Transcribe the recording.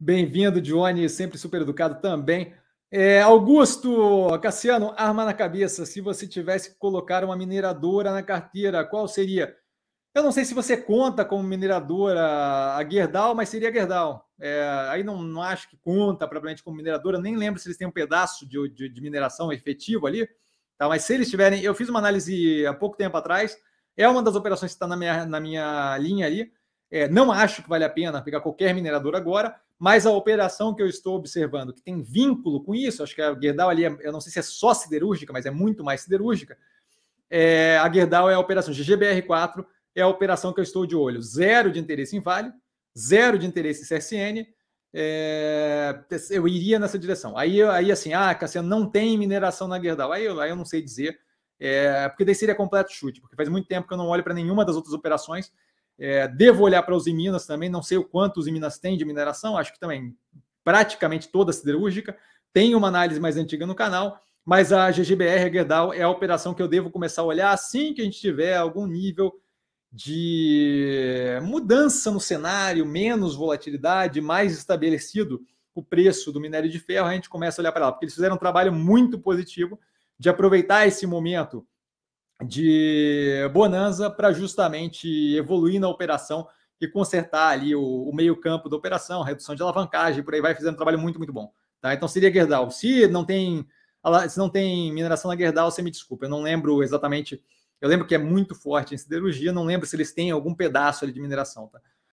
Bem-vindo, Johnny, sempre super educado também. É, Augusto, Cassiano, arma na cabeça. Se você tivesse que colocar uma mineradora na carteira, qual seria? Eu não sei se você conta como mineradora a Gerdau, mas seria a Gerdau. É, aí não, não acho que conta propriamente como mineradora, nem lembro se eles têm um pedaço de, de, de mineração efetivo ali. Tá? Mas se eles tiverem, eu fiz uma análise há pouco tempo atrás, é uma das operações que está na minha, na minha linha ali. É, não acho que vale a pena pegar qualquer minerador agora, mas a operação que eu estou observando, que tem vínculo com isso, acho que a Gerdau ali, é, eu não sei se é só siderúrgica, mas é muito mais siderúrgica, é, a Gerdau é a operação GGBR4, é a operação que eu estou de olho. Zero de interesse em Vale, zero de interesse em CSN, é, eu iria nessa direção. Aí, aí assim, ah, Cassiano, não tem mineração na Gerdau. Aí eu, aí eu não sei dizer, é, porque daí seria completo chute, porque faz muito tempo que eu não olho para nenhuma das outras operações. É, devo olhar para os Minas também, não sei o quanto os Minas tem de mineração, acho que também praticamente toda siderúrgica. Tem uma análise mais antiga no canal, mas a GGBR a Gerdau é a operação que eu devo começar a olhar assim que a gente tiver algum nível de mudança no cenário, menos volatilidade, mais estabelecido o preço do minério de ferro, a gente começa a olhar para lá, porque eles fizeram um trabalho muito positivo de aproveitar esse momento de bonanza para justamente evoluir na operação e consertar ali o, o meio-campo da operação, redução de alavancagem, por aí vai fazendo um trabalho muito, muito bom. Tá? Então seria Gerdau. Se não tem se não tem mineração na Gerdau, você me desculpa, eu não lembro exatamente. Eu lembro que é muito forte em siderurgia, não lembro se eles têm algum pedaço ali de mineração. Tá?